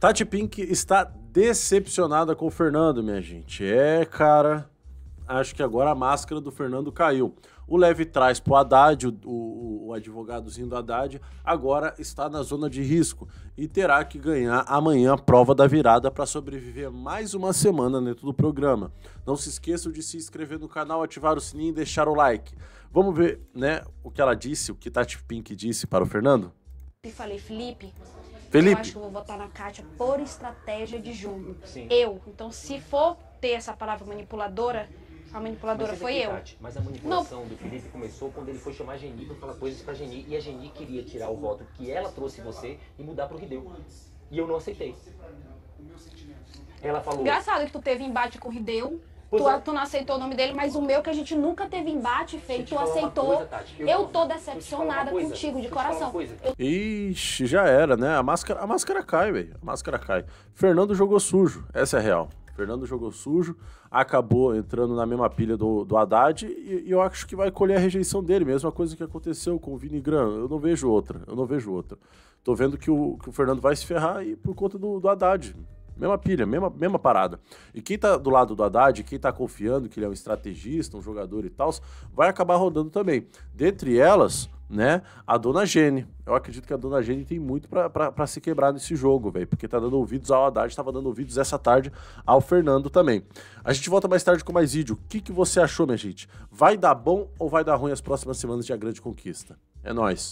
Tati Pink está decepcionada com o Fernando, minha gente. É, cara, acho que agora a máscara do Fernando caiu. O Leve traz para o Haddad, o, advogadozinho do Haddad, agora está na zona de risco e terá que ganhar amanhã a prova da virada para sobreviver mais uma semana dentro do programa. Não se esqueçam de se inscrever no canal, ativar o sininho e deixar o like. Vamos ver né, o que ela disse, o que Tati Pink disse para o Fernando? Eu falei, Felipe, Felipe. Eu acho que eu vou votar na Kátia por estratégia de jogo. Sim. Eu. Então, se for ter essa palavra manipuladora, a manipuladora foi eu. Kátia, mas a manipulação não. do Felipe começou quando ele foi chamar a Geni pra falar coisas pra Geni. E a Geni queria tirar o voto que ela trouxe você e mudar pro Rideu. E eu não aceitei. Ela falou. Engraçado que tu teve embate com o Rideu. Tu, é. tu, não aceitou o nome dele, mas o meu que a gente nunca teve embate feito, tu aceitou. Coisa, Tati, eu, eu tô decepcionada coisa, contigo, de coração. Ixi, já era, né? A máscara, a máscara cai, velho. A máscara cai. Fernando jogou sujo, essa é a real. Fernando jogou sujo, acabou entrando na mesma pilha do, do Haddad e, e eu acho que vai colher a rejeição dele. Mesma coisa que aconteceu com o Vini Gran. Eu não vejo outra, eu não vejo outra. Tô vendo que o, que o Fernando vai se ferrar e por conta do, do Haddad. Mesma pilha, mesma, mesma parada. E quem tá do lado do Haddad, quem tá confiando que ele é um estrategista, um jogador e tal, vai acabar rodando também. Dentre elas, né, a dona Gene. Eu acredito que a dona Gene tem muito para se quebrar nesse jogo, velho, porque tá dando ouvidos ao Haddad, tava dando ouvidos essa tarde ao Fernando também. A gente volta mais tarde com mais vídeo. O que, que você achou, minha gente? Vai dar bom ou vai dar ruim as próximas semanas de A Grande Conquista? É nós.